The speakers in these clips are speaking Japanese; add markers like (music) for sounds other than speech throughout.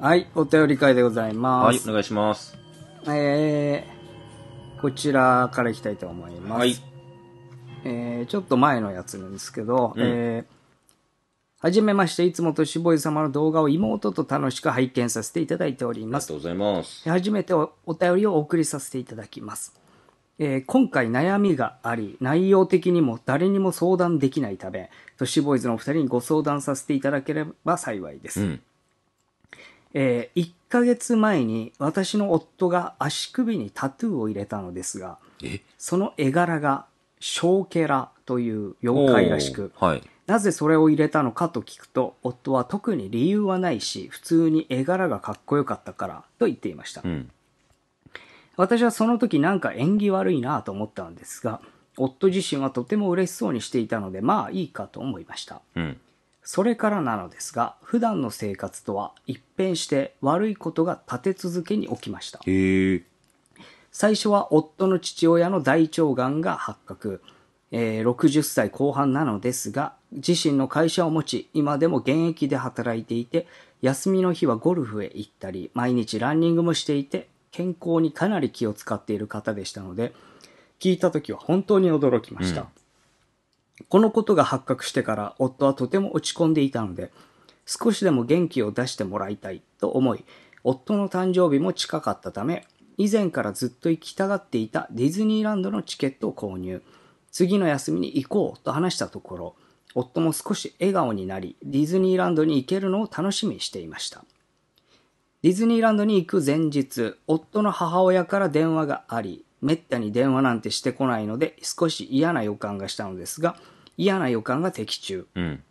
はい、お便り会でございます。はい、お願いします。えー、こちらからいきたいと思います。はい。えー、ちょっと前のやつなんですけど、うん、えーはじめまして、いつもとしぼい様の動画を妹と楽しく拝見させていただいております。ありがとうございます。初めてお便りをお送りさせていただきます。えー、今回悩みがあり、内容的にも誰にも相談できないため、と市ボーイズのお二人にご相談させていただければ幸いです。うんえー、1ヶ月前に私の夫が足首にタトゥーを入れたのですが、その絵柄がショーケラという妖怪らしく、はい、なぜそれを入れたのかと聞くと、夫は特に理由はないし、普通に絵柄がかっこよかったからと言っていました。うん、私はその時なんか縁起悪いなと思ったのですが、夫自身はとても嬉しそうにしていたので、まあいいかと思いました。うんそれからなのですが、普段の生活とは一変して悪いことが立て続けに起きました。最初は夫の父親の大腸がんが発覚。えー、60歳後半なのですが、自身の会社を持ち、今でも現役で働いていて、休みの日はゴルフへ行ったり、毎日ランニングもしていて、健康にかなり気を使っている方でしたので、聞いた時は本当に驚きました。うんこのことが発覚してから夫はとても落ち込んでいたので、少しでも元気を出してもらいたいと思い、夫の誕生日も近かったため、以前からずっと行きたがっていたディズニーランドのチケットを購入。次の休みに行こうと話したところ、夫も少し笑顔になり、ディズニーランドに行けるのを楽しみにしていました。ディズニーランドに行く前日、夫の母親から電話があり、めったに電話なんてしてこないので、少し嫌な予感がしたのですが、嫌な予感が的中。うん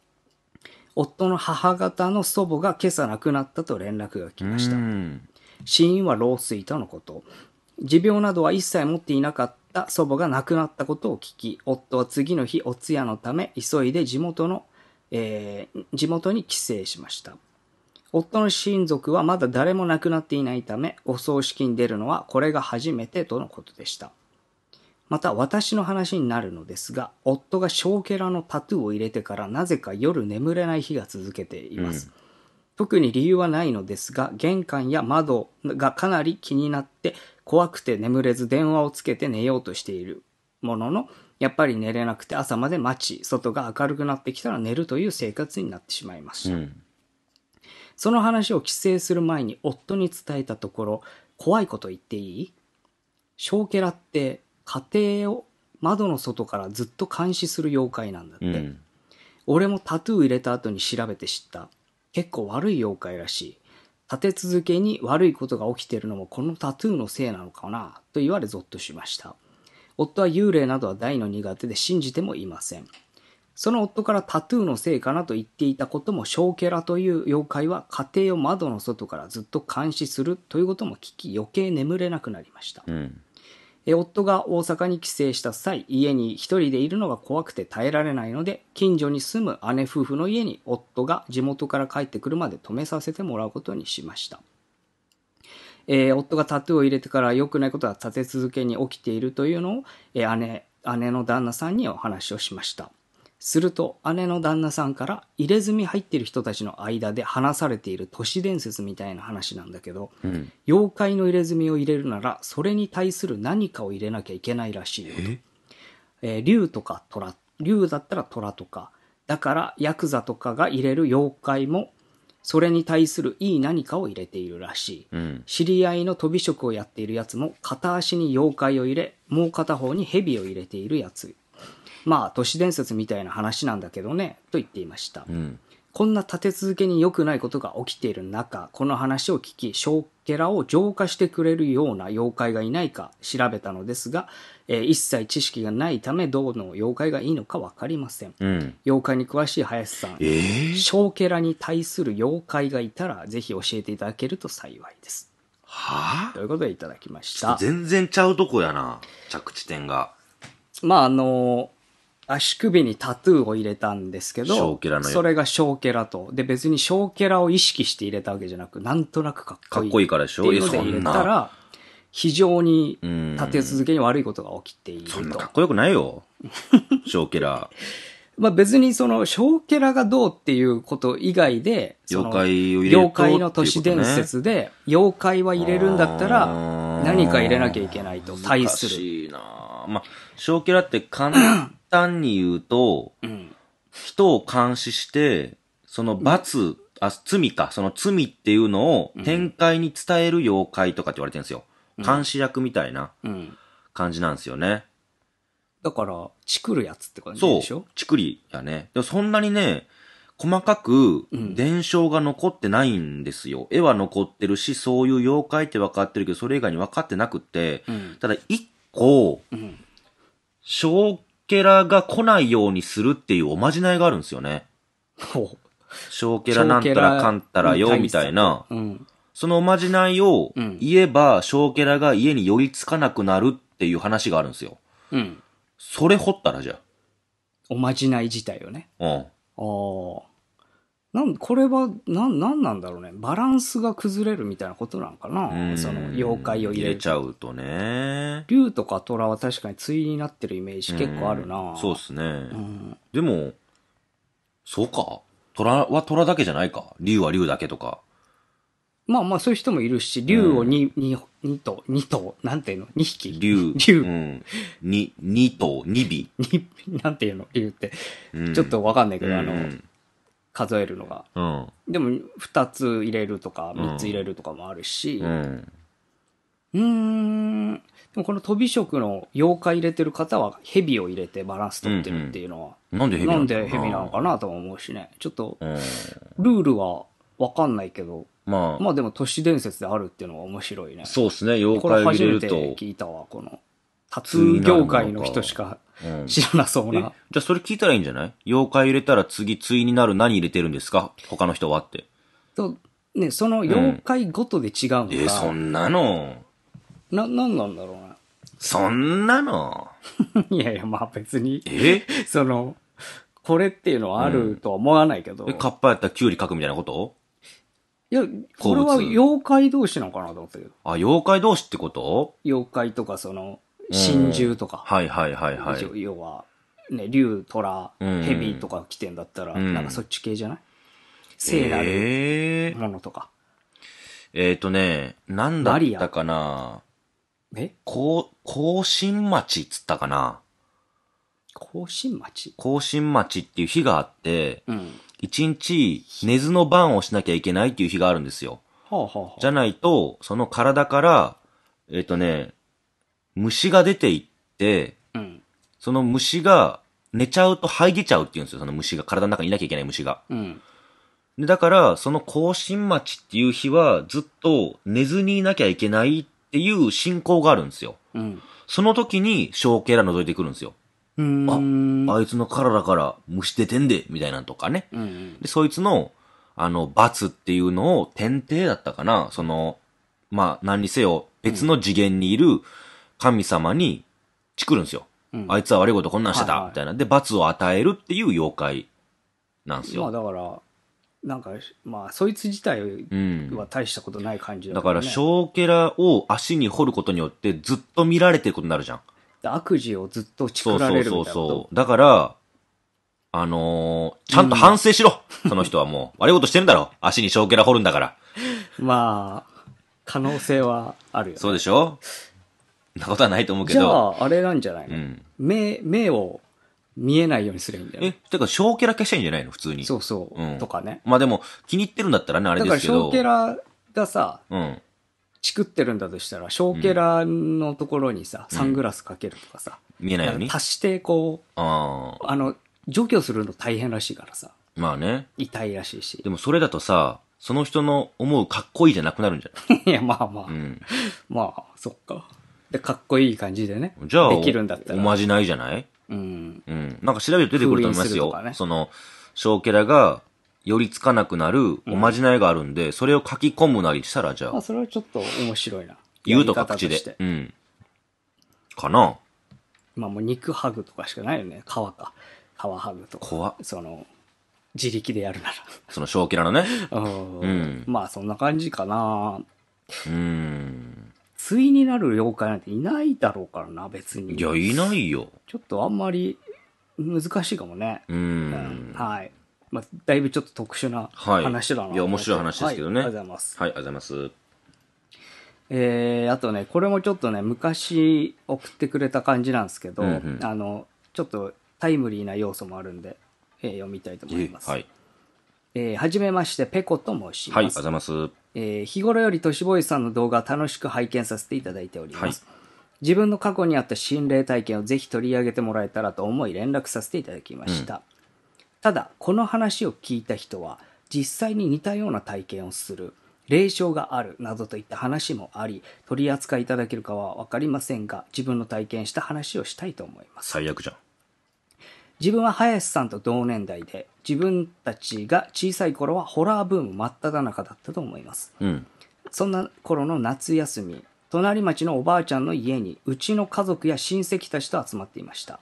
夫の母方の祖母が今朝亡くなったと連絡が来ました。死因は老衰とのこと。持病などは一切持っていなかった祖母が亡くなったことを聞き、夫は次の日、お通夜のため、急いで地元の、えー、地元に帰省しました。夫の親族はまだ誰も亡くなっていないため、お葬式に出るのはこれが初めてとのことでした。また私の話になるのですが、夫が小ケラのタトゥーを入れてからなぜか夜眠れない日が続けています。うん、特に理由はないのですが、玄関や窓がかなり気になって怖くて眠れず電話をつけて寝ようとしているものの、やっぱり寝れなくて朝まで待ち、外が明るくなってきたら寝るという生活になってしまいました。うんその話を帰省する前に夫に伝えたところ、怖いこと言っていい小ケラって家庭を窓の外からずっと監視する妖怪なんだって。うん、俺もタトゥー入れた後に調べて知った。結構悪い妖怪らしい。立て続けに悪いことが起きてるのもこのタトゥーのせいなのかなと言われゾッとしました。夫は幽霊などは大の苦手で信じてもいません。その夫からタトゥーのせいかなと言っていたことも、ショーケラという妖怪は家庭を窓の外からずっと監視するということも聞き、余計眠れなくなりました。うん、夫が大阪に帰省した際、家に一人でいるのが怖くて耐えられないので、近所に住む姉夫婦の家に夫が地元から帰ってくるまで止めさせてもらうことにしました。えー、夫がタトゥーを入れてから良くないことが立て続けに起きているというのを、えー、姉、姉の旦那さんにお話をしました。すると姉の旦那さんから入れ墨入ってる人たちの間で話されている都市伝説みたいな話なんだけど、うん、妖怪の入れ墨を入れるならそれに対する何かを入れなきゃいけないらしいよと。えー、竜とか虎、竜だったら虎とか、だからヤクザとかが入れる妖怪もそれに対するいい何かを入れているらしい。うん、知り合いの飛び職をやっているやつも片足に妖怪を入れ、もう片方に蛇を入れているやつまあ都市伝説みたいな話なんだけどねと言っていました、うん、こんな立て続けに良くないことが起きている中この話を聞きショーケラを浄化してくれるような妖怪がいないか調べたのですが、えー、一切知識がないためどうの妖怪がいいのか分かりません、うん、妖怪に詳しい林さん、えー、ショーケラに対する妖怪がいたらぜひ教えていただけると幸いですはあということでいただきました全然ちゃうとこやな着地点がまああの足首にタトゥーを入れたんですけど、それがショーケラと。で、別にショーケラを意識して入れたわけじゃなく、なんとなくかっこいい。かっこいいからでしょっていうので入れたら、非常に立て続けに悪いことが起きていると。そんなかっこよくないよ。(laughs) ショーケラ。まあ別にその、ショーケラがどうっていうこと以外で、妖怪を入れる妖怪の都市伝説で、妖怪は入れるんだったら、何か入れなきゃいけないと対する。難しいなまあ、ショーケラって単に言うと、うん、人を監視して、その罰、うん、あ、罪か、その罪っていうのを展開に伝える妖怪とかって言われてるんですよ。監視役みたいな感じなんですよね。だから、チクるやつって感じでしょそう、チクリやね。でもそんなにね、細かく伝承が残ってないんですよ。うん、絵は残ってるし、そういう妖怪って分かってるけど、それ以外に分かってなくって、うん、ただ一個、うん、ケラが来ないようにするっていうおまじないがあるんですよね。ほ小ケラなんたらかんたらよ、みたいな。う。ん。そのおまじないを言えば、小ケラが家に寄りつかなくなるっていう話があるんですよ。うん。それ掘ったらじゃおまじない自体をね。うん。おー。なん、これは、なん、なんなんだろうね。バランスが崩れるみたいなことなんかな。その、妖怪を入れちゃうとね。竜とか虎は確かに対になってるイメージ結構あるな。うそうっすね。うん、でも、そうか。虎は虎だけじゃないか。竜は竜だけとか。まあまあ、そういう人もいるし、竜を2、二、2頭、2頭、なんていうの ?2 匹。竜。(laughs) 竜。2、頭、2尾。2、(laughs) なんていうの竜って。ちょっとわかんないけど、うん、あの、数えるのが。うん。でも、2つ入れるとか、3つ入れるとかもあるし、うん。ん。でもこの飛び職の妖怪入れてる方は、蛇を入れてバランス取ってるっていうのは、なんでヘビなんで蛇なのかなとも思うしね。ちょっと、ルールはわかんないけど、まあ、まあでも都市伝説であるっていうのは面白いね。そうですね、妖これ怪初めて聞いたわ、この。タツー業界の人しか知らなそうえじゃあそれ聞いたらいいんじゃない妖怪入れたら次、対になる何入れてるんですか他の人はって。と、ね、その妖怪ごとで違うのえそんなの。な、なんなんだろうな。そんなの。(laughs) いやいや、まあ別に、え (laughs) その、これっていうのはあるとは思わないけど、えカッパやったらキュウリ書くみたいなこといや、これは妖怪同士なのかなと思ったけど、あ、妖怪同士ってこと妖怪とかその、神獣とか。はいはいはいはい。要は、ね、竜、虎、蛇とか来てんだったら、なんかそっち系じゃない聖なるものとか。えっ、とね、なんだったかなえこう、甲新町っつったかな甲新町甲新町っていう日があって、一、うん、日、寝ずの番をしなきゃいけないっていう日があるんですよ。はあはあ、じゃないと、その体から、えっ、ー、とね、虫が出ていって、うん、その虫が寝ちゃうと吐い出ちゃうっていうんですよ、その虫が。体の中にいなきゃいけない虫が。うん、でだから、その更新待ちっていう日はずっと寝ずにいなきゃいけないっていう信仰があるんですよ。うん、その時に象ケラ覗いてくるんですよ。あ、あいつの体から虫出てんで、みたいなんとかね。うんうん、で、そいつの、あの、罰っていうのを、天帝だったかな、その、まあ、何にせよ、別の次元にいる、うん神様にチクるんですよ。うん、あいつは悪いことこんなんしてた、いはい、みたいな。で、罰を与えるっていう妖怪なんですよ。まあだから、なんか、まあ、そいつ自体は大したことない感じだ、ねうん、だから、小ケラを足に掘ることによってずっと見られてることになるじゃん。悪事をずっとチクられるそうそうそうだから、あのー、ちゃんと反省しろ、うん、その人はもう。悪いことしてるんだろ足に小ケラ掘るんだから。(laughs) まあ、可能性はあるよ、ね、そうでしょそんなことはないと思うけじど。ゃあ、あれなんじゃないの、うん。目、目を見えないようにすればいいんだよえだてか、小キャラ消したいんじゃないの普通に。そうそう、うんとかね。まあでも、気に入ってるんだったらね、あれだでから、すけど。小ケラがさ、うん。チクってるんだとしたら、小ケラのところにさ、サングラスかけるとかさ、見えないように。足してこう、あああの、除去するの大変らしいからさ、まあね。痛いらしいしで。もそれだとさ、その人の思うかっこいいじゃなくなるんじゃない (laughs) いや、まあまあ、うん。(laughs) まあ、そっか。かっこいい感じでね。じゃあ、できるんだったら。おまじないじゃないうん。うん。なんか調べると出てくると思いますよ。ね、その、小キャラが、寄りつかなくなるおまじないがあるんで、うん、それを書き込むなりしたら、じゃあ。まあ、それはちょっと面白いな。言うとか口で。うん。かなまあもう肉ハグとかしかないよね。皮か。皮ハグとか。怖その、自力でやるならその正気なのね。(laughs) うん。まあそんな感じかな。うん。対になる妖怪なんていないだろうからな、別に。いや、いないよ。ちょっとあんまり難しいかもね。うんうん、はい。まあ、だいぶちょっと特殊な話だな、はい、いや、面白い話ですけどね、はい。ありがとうございます。はい、ありがとうございます。えー、あとね、これもちょっとね、昔送ってくれた感じなんですけど、うんうん、あの、ちょっとタイムリーな要素もあるんで、えー、読みたいと思います。はい。えー、はじめまして、ペコと申します。はい、うございます。えー、日頃より都市ボーイさんの動画を楽しく拝見させていただいております。はい、自分の過去にあった心霊体験をぜひ取り上げてもらえたらと思い連絡させていただきました。うん、ただ、この話を聞いた人は、実際に似たような体験をする、霊障があるなどといった話もあり、取り扱いいただけるかは分かりませんが、自分の体験した話をしたいと思います。最悪じゃん。自分は林さんと同年代で、自分たちが小さい頃はホラーブーム真っ只中だったと思います。うん。そんな頃の夏休み、隣町のおばあちゃんの家に、うちの家族や親戚たちと集まっていました。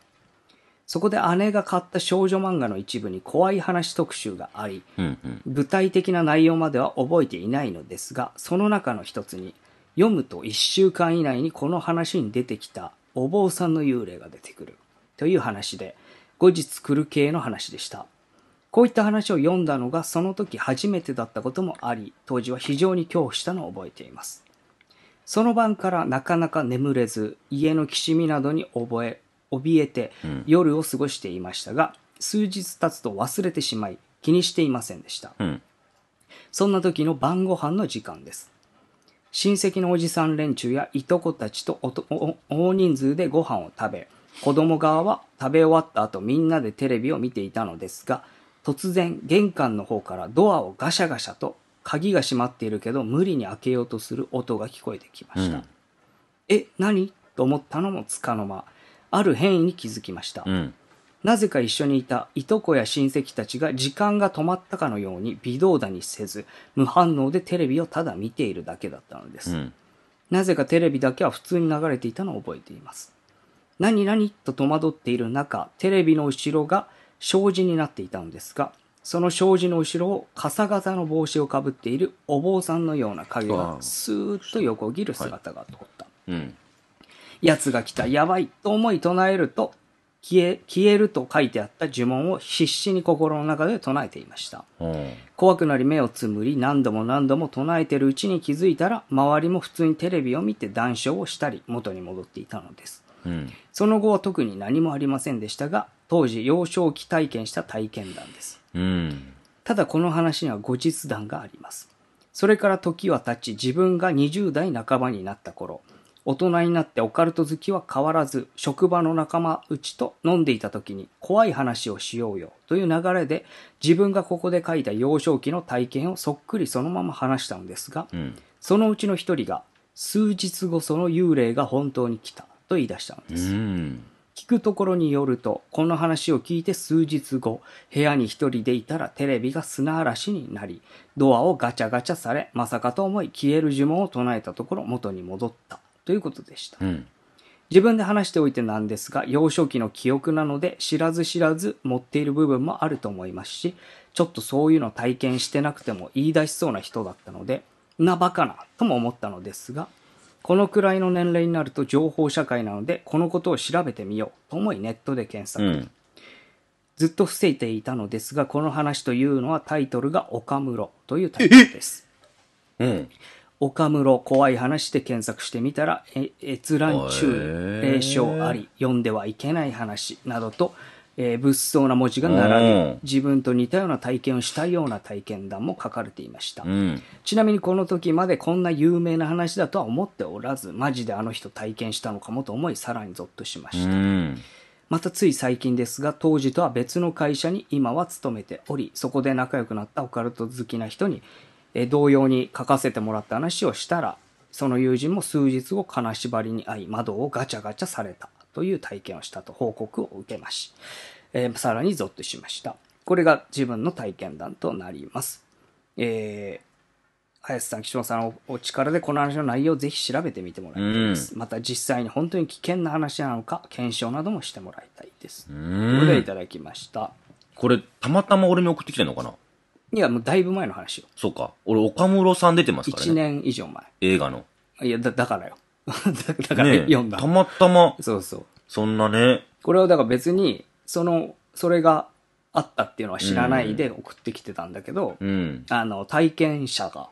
そこで姉が買った少女漫画の一部に怖い話特集があり、うんうん、具体的な内容までは覚えていないのですが、その中の一つに、読むと1週間以内にこの話に出てきたお坊さんの幽霊が出てくるという話で、後日来る系の話でした。こういった話を読んだのがその時初めてだったこともあり、当時は非常に恐怖したのを覚えています。その晩からなかなか眠れず、家のきしみなどに覚え、怯えて夜を過ごしていましたが、うん、数日経つと忘れてしまい、気にしていませんでした。うん、そんな時の晩ご飯の時間です。親戚のおじさん連中やいとこたちと大人数でご飯を食べ、子供側は食べ終わった後みんなでテレビを見ていたのですが、突然玄関の方からドアをガシャガシャと鍵が閉まっているけど無理に開けようとする音が聞こえてきました。うん、え、何と思ったのもつかの間、ある変異に気づきました。うん、なぜか一緒にいたいとこや親戚たちが時間が止まったかのように微動だにせず、無反応でテレビをただ見ているだけだったのです。うん、なぜかテレビだけは普通に流れていたのを覚えています。何々と戸惑っている中、テレビの後ろが障子になっていたのですが、その障子の後ろを傘サの帽子をかぶっているお坊さんのような影がスーッと横切る姿が通った。はいうん、奴が来た、やばいと思い唱えると、消え、消えると書いてあった呪文を必死に心の中で唱えていました。うん、怖くなり目をつむり何度も何度も唱えてるうちに気づいたら、周りも普通にテレビを見て談笑をしたり、元に戻っていたのです。その後は特に何もありませんでしたが、当時幼少期体験した体験談です。うん、ただこの話には後日談があります。それから時は経ち、自分が20代半ばになった頃、大人になってオカルト好きは変わらず、職場の仲間うちと飲んでいた時に怖い話をしようよという流れで、自分がここで書いた幼少期の体験をそっくりそのまま話したのですが、うん、そのうちの一人が、数日後その幽霊が本当に来た。と言い出したんです。聞くところによると、この話を聞いて数日後、部屋に一人でいたらテレビが砂嵐になり、ドアをガチャガチャされ、まさかと思い消える呪文を唱えたところ元に戻ったということでした。うん、自分で話しておいてなんですが、幼少期の記憶なので知らず知らず持っている部分もあると思いますし、ちょっとそういうの体験してなくても言い出しそうな人だったので、なバカなとも思ったのですが、このくらいの年齢になると情報社会なので、このことを調べてみようと思いネットで検索。うんずっと伏せていたのですが、この話というのはタイトルが岡室というタイトルです。うん。岡室怖い話で検索してみたら、え閲覧注意、霊障あり、読んではいけない話などと、えー、物騒な文字が並び、自分と似たような体験をしたような体験談も書かれていました、うん、ちなみにこの時までこんな有名な話だとは思っておらずマジであの人体験したのかもと思いさらにゾッとしました、うん、またつい最近ですが当時とは別の会社に今は勤めておりそこで仲良くなったオカルト好きな人に、え同様に書かせてもらった話をしたらその友人も数日後金縛りに遭い窓をガチャガチャされたという体験をしたと報告を受けまし、えー、さらにゾッとしました。これが自分の体験談となります。えー林さん、岸本さんお力でこの話の内容をぜひ調べてみてもらいたいです、うん。また実際に本当に危険な話なのか、検証などもしてもらいたいです。これでいただきました。これ、たまたま俺に送ってきてんのかないや、もうだいぶ前の話よ。そうか。俺、岡室さん出てますからね。1年以上前。映画の。いや、だ、だからよ。(laughs) だから、ね読んだ。たまたま、そうそう。そんなね。これをだから別に、その、それがあったっていうのは知らないで送ってきてたんだけど、うん。あの、体験者が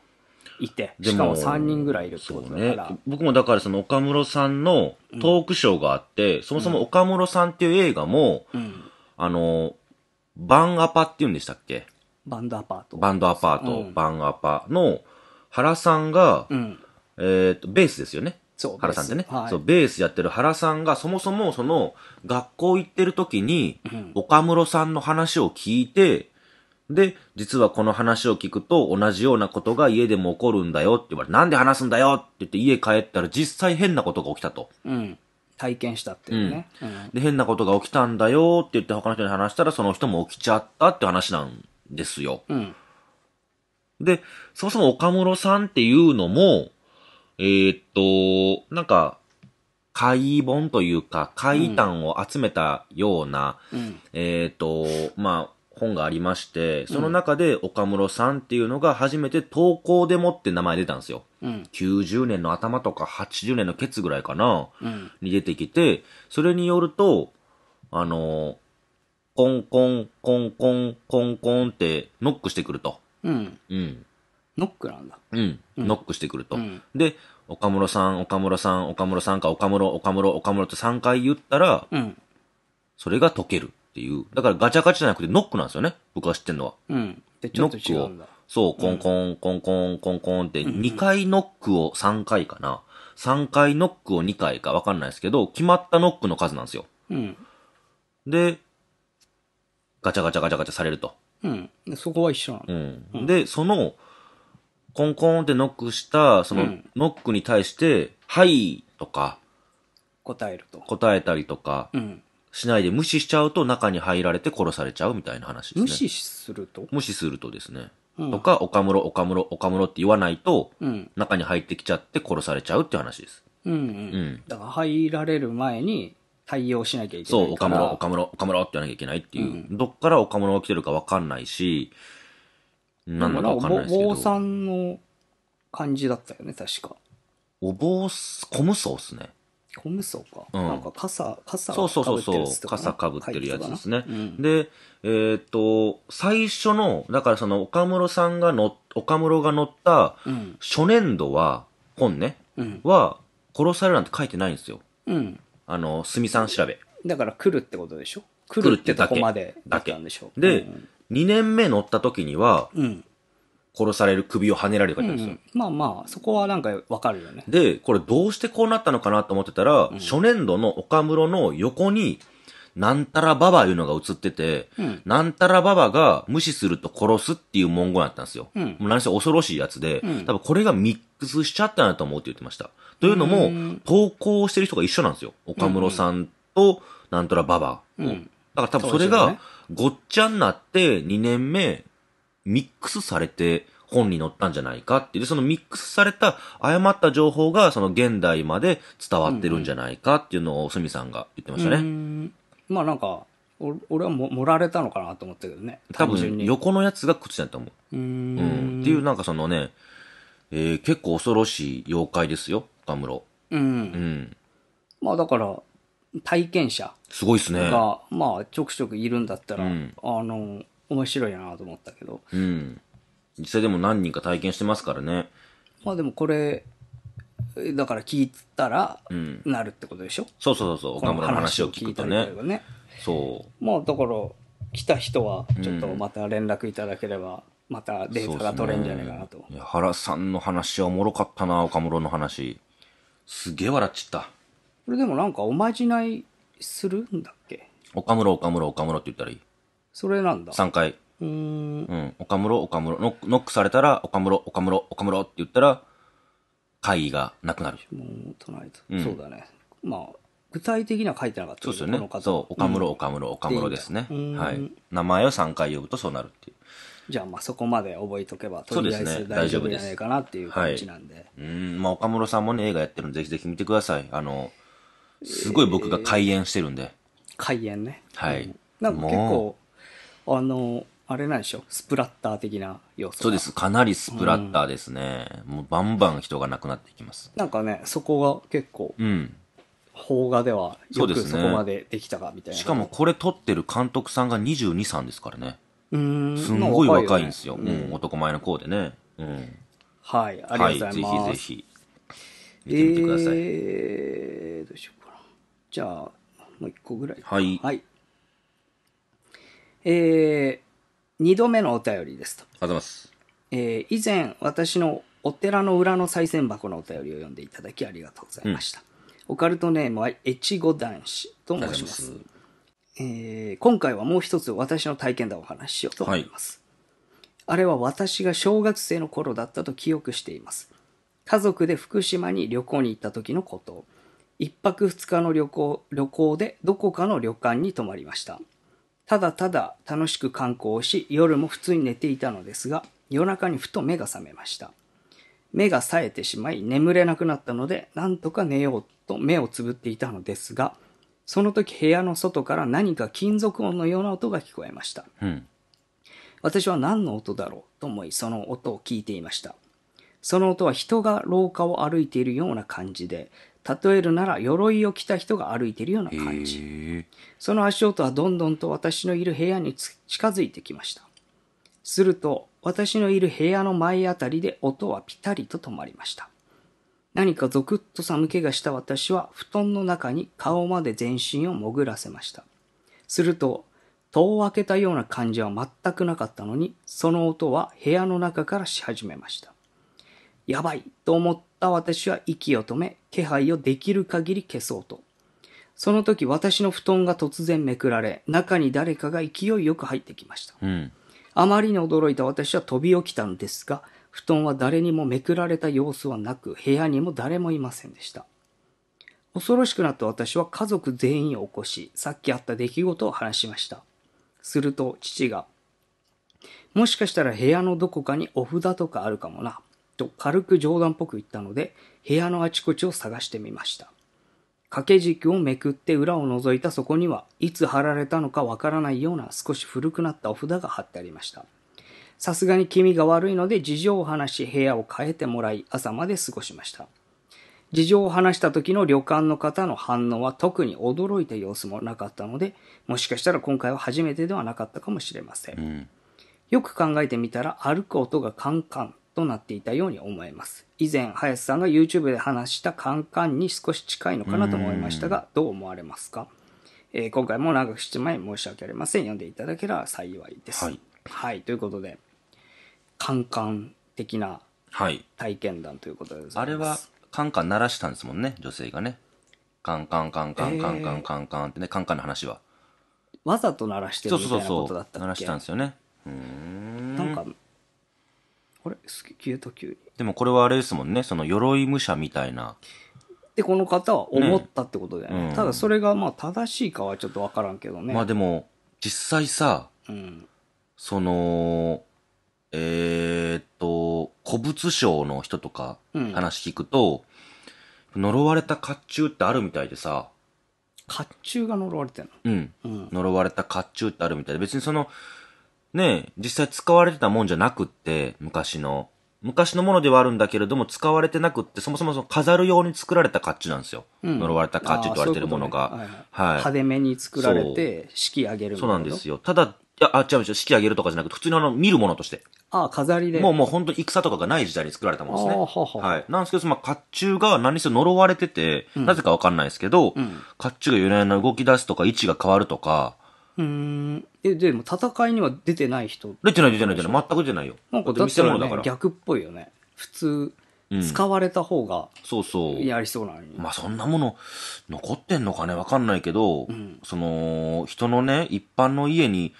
いて、しかも3人ぐらいいるってことだから、。僕もだからその岡室さんのトークショーがあって、そもそも岡室さんっていう映画も、うん。あの、バンアパっていうんでしたっけバンドアパート。バンドアパート、うんバンアパの原さんが、うん。えっ、と、ベースですよね。そう原さんでね、はい、そうベースやってる原さんがそもそもその学校行ってる時に、岡室さんの話を聞いて、で、実はこの話を聞くと同じようなことが家でも起こるんだよって言われて、なんで話すんだよって言って家帰ったら実際変なことが起きたと。うん。体験したっていうね。うん、で、変なことが起きたんだよって言って他の人に話したらその人も起きちゃったって話なんですよ。うん。で、そもそも岡室さんっていうのも、えー、っと、なんか、解本というか、解単を集めたような、うん、えっ、と、まあ、本がありまして、その中で岡室さんっていうのが初めて投稿でもって名前出たんですよ。うん、90年の頭とか80年のケツぐらいかな、うん、に出てきて、それによると、あの、コンコン、コンコン、コンコンってノックしてくると。うん。うん。ノックなんだ。うん。ノックしてくると。で、岡室さん、岡室さん、岡室さんか、岡室、岡室、岡室って3回言ったら、うん。それが解けるっていう。だからガチャガチャじゃなくてノックなんですよね。僕が知ってるのは。うん。で、ちょっと違うんだ。そう、コンコン、コンコン、コンコンって、2回ノックを3回かな。3回ノックを2回かわかんないですけど、決まったノックの数なんですよ。うん。で、ガチャガチャガチャガチャされると。うん。そこは一緒なの。うん。で、その、コンコンってノックした、その、ノックに対して、はいとか、答えると。答えたりとか、しないで無視しちゃうと中に入られて殺されちゃうみたいな話ですね。無視すると無視するとですね。とか、岡室、岡室、岡室って言わないと、中に入ってきちゃって殺されちゃうって話です。うんうん。うん、だから入られる前に対応しなきゃいけないそう、岡室、岡室、岡室って言わなきゃいけないっていう。うん、どっから岡室が来てるかわかんないし、なんだかわかんないですけど。お坊さんの感じだったよね、確か。お坊す、コムソウっすね。コムソウか。うんなんか傘、傘そうそうそうそう、傘かぶってるやつですね。で、で、えーっと、最初の、だからその岡室さんがの、岡室が乗った初年度は、本ね、うん。は、殺されるなんて書いてないんですよ。うん。あの、すみさん調べ。だから来るってことでしょ来るってとこまでだけんでしょで、うん2年目乗った時には、うん。殺される、首を跳ねられる感じなんですよ。ん、まあまあ、そこはなんかわかるよね。で、これどうしてこうなったのかなと思ってたら、初年度の岡室の横に、なんたらばばいうのが映ってて、うんなんたらばばが無視すると殺すっていう文言やったんですよ。うんもう何せ恐ろしいやつで、ん多分これがミックスしちゃったなと思うって言ってました。というのうも、投稿してる人が一緒なんですよ。岡室さんと、なんたらばば。うんだから多分それうがごっちゃになって2年目、ミックスされて本に載ったんじゃないかってそのミックスされた誤った情報がその現代まで伝わってるんじゃないかっていうのを鷲見さんが言ってましたね。まあなんか、俺はも盛られたのかなと思ったけどね。多分横のやつが口だと思う。うんうん、っていうなんかそのね、えー、結構恐ろしい妖怪ですよ、ガ室。うん。うん。まあだから、体験者すごいっすね。が、まあ、ちょくちょくいるんだったら、うん、あの、面白いなと思ったけど。うん。実際でも何人か体験してますからね。まあでもこれ、だから聞いたら、なるってことでしょ、うん、そうそうそうそう、岡村の話を聞くとね。ねそう。まあだから、来た人は、ちょっとまた連絡いただければ、またデータが取れんじゃないかなと。ね、原さんの話はおもろかったな、岡室の話。すげえ笑っちった。これでもなんかおまじないするんだっけ岡室、岡室、岡室って言ったらいい。それなんだ。3回。うん。うん。岡室、岡室。ノックされたら、岡室、岡室、岡室って言ったら、会議がなくなる。もう、唱えた、うん。そうだね。まあ、具体的には書いてなかったそうですよね。そう、岡室、岡室、岡室ですね。はい。名前を3回呼ぶとそうなるっていう。じゃあ、まあそこまで覚えとけば、とりあえず大丈夫じゃないかなっていう感じなんで。う、ねん、まあ岡室さんもね、映画やってるので、ぜひぜひ見てください。あの、すごい僕が開演してるんで。開演ね。はい。なんか結構、あの、あれなんでしょう、スプラッター的な要素。そうです。かなりスプラッターですね。うん、もうバンバン人が亡くなっていきます。なんかね、そこが結構、うん。邦画ではよくそこまでできたかみたいな、ね、しかもこれ撮ってる監督さんが22、3ですからね。うん。すんごい若いんですよ。うん、男前の子でね。うん。はい、ありがとうございます。はい、ぜひぜひ。見てみてください。えー、どうしよう。じゃあ、もう一個ぐらい。はい。はい。えー、二度目のお便りですと。ありがとうございます。えー、以前、私のお寺の裏の賽銭箱のお便りを読んでいただきありがとうございました。うん、オカルトネームは越後男子と申します。ますえー、今回はもう一つ私の体験談をお話ししようと思います。はい、あれは私が小学生の頃だったと記憶しています。家族で福島に旅行に行った時のこと。1泊2日の旅行、旅行でどこかの旅館に泊まりました。ただただ楽しく観光をし、夜も普通に寝ていたのですが、夜中にふと目が覚めました。目が冴えてしまい眠れなくなったので、なんとか寝ようと目をつぶっていたのですが、その時部屋の外から何か金属音のような音が聞こえました。うん、私は何の音だろうと思い、その音を聞いていました。その音は人が廊下を歩いているような感じで、例えるなら鎧を着た人が歩いているような感じ、えー、その足音はどんどんと私のいる部屋に近づいてきましたすると私のいる部屋の前あたりで音はピタリと止まりました何かゾクッと寒気がした私は布団の中に顔まで全身を潜らせましたすると戸を開けたような感じは全くなかったのにその音は部屋の中からし始めましたやばいと思ってった私は息を止め、気配をできる限り消そうと。その時私の布団が突然めくられ、中に誰かが勢いよく入ってきました。うん、あまりに驚いた私は飛び起きたんですが、布団は誰にもめくられた様子はなく、部屋にも誰もいませんでした。恐ろしくなった私は家族全員を起こし、さっきあった出来事を話しました。すると父が、もしかしたら部屋のどこかにお札とかあるかもな。と軽く冗談っぽく言ったので、部屋のあちこちを探してみました。掛け軸をめくって裏を覗いたそこには、いつ貼られたのかわからないような少し古くなったお札が貼ってありました。さすがに気味が悪いので事情を話し部屋を変えてもらい朝まで過ごしました。事情を話した時の旅館の方の反応は特に驚いた様子もなかったので、もしかしたら今回は初めてではなかったかもしれません。うん、よく考えてみたら歩く音がカンカンとなっていたように思えます。以前、林さんが YouTube で話したカンカンに少し近いのかなと思いましたが、どう思われますか、えー、今回も長くしてまい申し訳ありません。読んでいただければ幸いです。はい、はい。ということで、カンカン的な体験談ということです。はい、あれは、カンカン鳴らしたんですもんね、女性がね。カンカンカンカンカンカンカンカンってね、カンカンの話は。わざと鳴らしてるみたいなことだったっけそうそうそう、鳴らしたんですよね。うん。あれ消えた急に。でもこれはあれですもんね、その鎧武者みたいな。で、この方は思ったってことだよね。ねうん、ただそれがまあ正しいかはちょっとわからんけどね。まあでも、実際さ、うん、その、えー、っと、古物商の人とか話聞くと、うん、呪われた甲冑ってあるみたいでさ、甲冑が呪われてんの、うん、うん。呪われた甲冑ってあるみたいで、別にその、ね、実際使われてたもんじゃなくって、昔の。昔のものではあるんだけれども、使われてなくって、そもそもその飾る用に作られた甲冑なんですよ。うん、呪われた甲冑と言われてるものが。ううね、はい、派手めに作られて、式上げるそうなんですよ。ただ、いや、あ、違う違敷式上げるとかじゃなくて、普通にあの、見るものとして。ああ、飾りで。もうもう本当に戦とかがない時代に作られたものですね。はははい。なんですけど、まあ、甲冑が何せ呪われてて、うん、なぜかわかんないですけど、うん、甲冑が由来の動き出すとか、位置が変わるとか、うん。え、でも戦いには出てない人出てない出てない出てない。全く出てないよ。なんかだったら、逆っぽいよね。普通、使われた方が、そうそう。やりそうなのに。まあそんなもの、残ってんのかねわかんないけど、うん、その、人のね、一般の家に、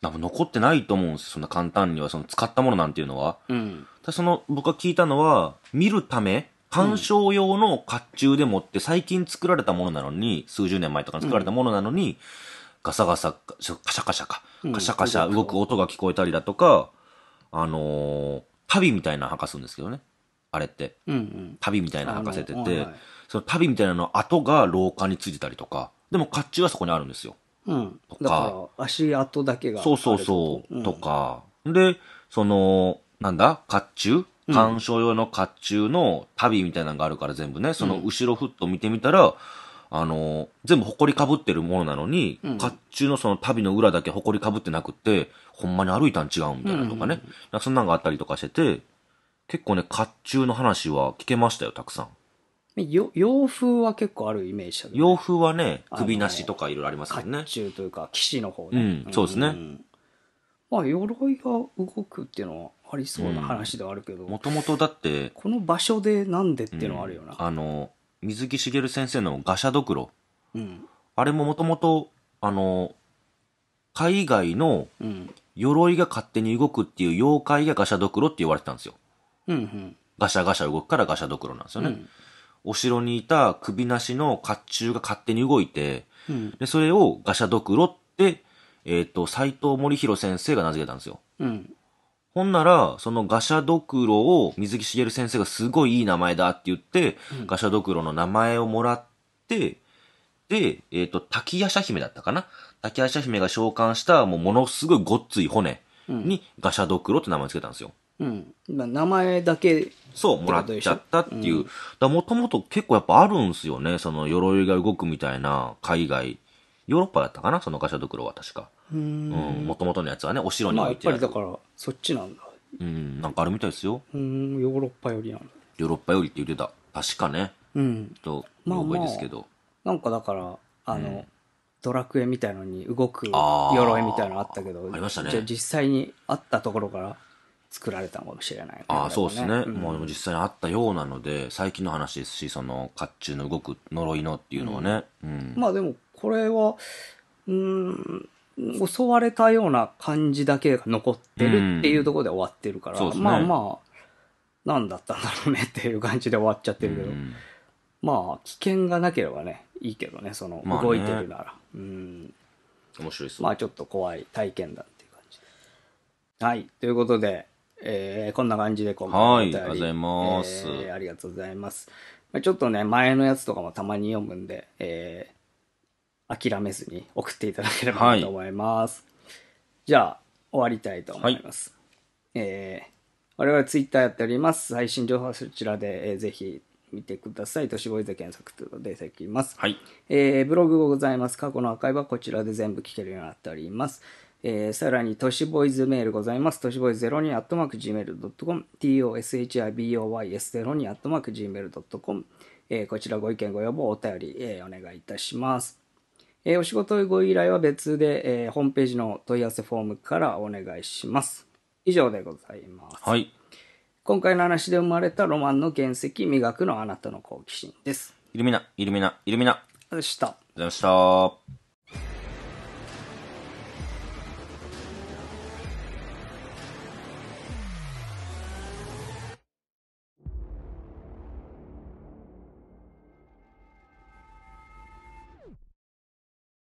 多分残ってないと思うんですそんな簡単には、その使ったものなんていうのは。うん。その、僕が聞いたのは、見るため、鑑賞用の甲冑でもって最近作られたものなのに、数十年前とかに作られたものなのに、うんガサガサ、カシャカシャか、カシャカシャ動く音が聞こえたりだとか、あのー、旅みたいな吐かすんですけどね。あれって。足旅みたいな吐かせてて、その旅みたいなの跡が廊下についてたりとか、でも甲冑はそこにあるんですよ。とか。足跡だけがそうそうそう。とか。で、その、なんだ甲冑鑑賞用の甲冑の旅みたいなのがあるから全部ね、その後ろフット見てみたら、うんあの、全部りかぶってるものなのに、うん、甲冑のその旅の裏だけほこりかぶってなくて、ほんまに歩いたん違うみたいなとかね。うん、そんなんがあったりとかしてて、結構ね、甲冑の話は聞けましたよ、たくさん。洋風は結構あるイメージだね。洋風はね、首なしとかいろいろありますどね。甲冑というか、騎士の方ね。うん、そうですね。まあ、鎧が動くっていうのはありそうな話ではあるけど。もともとだって。この場所でなんでっていうのはあるよな。うん、あの、水木しげる先生の「ガシャドクロ」うん、あれももともとあの海外の鎧が勝手に動くっていう妖怪がガシャドクロって言われてたんですようん、うん、ガシャガシャ動くからガシャドクロなんですよね、うんお城にいた首なしの甲冑が勝手に動いてうん、でそれをガシャドクロってえっ、と斎藤森弘先生が名付けたんですようん、ほんなら、そのガシャドクロを水木しげる先生がすごいいい名前だって言って、うん、ガシャドクロの名前をもらって、で、えっ、ー、と、滝夜叉姫だったかな滝夜叉姫が召喚したもうものすごいごっつい骨にガシャドクロって名前つけたんですよ。うん。名前だけそう、もらっちゃったっていう。うん、だもともと結構やっぱあるんすよね。その鎧が動くみたいな海外。ヨーロッパだったかなそのガシャドクロは確か。うん。もともとのやつはね、お城に置いてある。まあ、やっぱりだから、そっちなんだ。うん、なんかあるみたいですよ。うん、ヨーロッパよりなんだ。ヨーロッパよりって言ってた。確かね。うん。と、まあ、覚えですけど、まあ、なんかだから、あの、うん、ドラクエみたいのに動く鎧みたいのあったけど、ありましたね。実際にあったところから作られたのかもしれない、ね、ああ、そうですね。うん、もう実際にあったようなので、最近の話ですし、その、甲冑の動く呪いのっていうのはね。うん。うん、まあでも、これは、うん、襲われたような感じだけが残ってるっていうところで終わってるから、うんね、まあまあ、なんだったんだろうねっていう感じで終わっちゃってるけど、うん、まあ、危険がなければね、いいけどね、その、動いてるなら。ね、うん。面白いまあ、ちょっと怖い体験だっていう感じで。はい、ということで、えー、こんな感じで今回はい、ありがとうございます、えー、ありがとうございます。ちょっとね、前のやつとかもたまに読むんで、えー、諦めずに送っていただければなと思います。はい、じゃあ、終わりたいと思います。はい、えー、我々ツイッターやっております。最新情報はそちらで、えー、ぜひ見てください。都市ボイズ検索というのできます。はい、えー、ブログございます。過去のアーカイブはこちらで全部聞けるようになっております。えー、さらに、都市ボーイズメールございます。都市ボイズ02アットマーク Gmail.com、toshiboys02 アットマーク Gmail.com、えー、こちらご意見ご要望お便り、えー、お願いいたします。えー、お仕事ご依頼は別で、えー、ホームページの問い合わせフォームからお願いします。以上でございます。はい。今回の話で生まれたロマンの原石、磨くのあなたの好奇心です。イルミナ、イルミナ、イルミナ。ありがとうごした。ました。